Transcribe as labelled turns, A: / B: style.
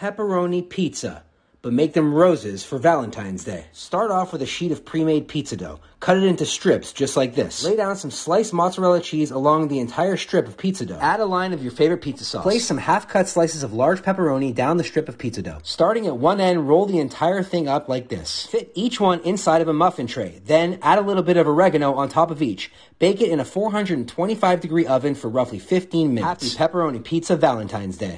A: pepperoni pizza, but make them roses for Valentine's Day. Start off with a sheet of pre-made pizza dough. Cut it into strips just like this. Lay down some sliced mozzarella cheese along the entire strip of pizza dough. Add a line of your favorite pizza sauce. Place some half-cut slices of large pepperoni down the strip of pizza dough. Starting at one end, roll the entire thing up like this. Fit each one inside of a muffin tray. Then add a little bit of oregano on top of each. Bake it in a 425 degree oven for roughly 15 minutes. Happy pepperoni pizza Valentine's Day.